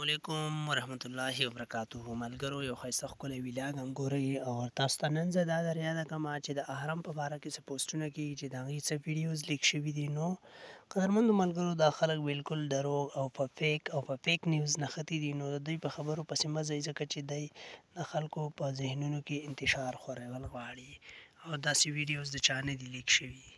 السلام علیکم ورحمت الله وبرکاتهو ملګرو یو ښایسته ښکلی ویلاګ هم ګورئ او تاسو ته نن زه دا دریاده کومه چې د احرم په باره کې څه پوسټونه کېږي چې د هغې څه ویډیوز لیک شوي دي نو قدرمندو ملګرو دا خلک بالکل دروغ او په فیک او په فیک نیوز نښتي دي نو د دوی په خبرو پسې مه ځئ ځکه چې دی د خلکو په ذهنونو کې انتشار خورول غواړي او داسې ویډیوز د چا نه دي لیک شوي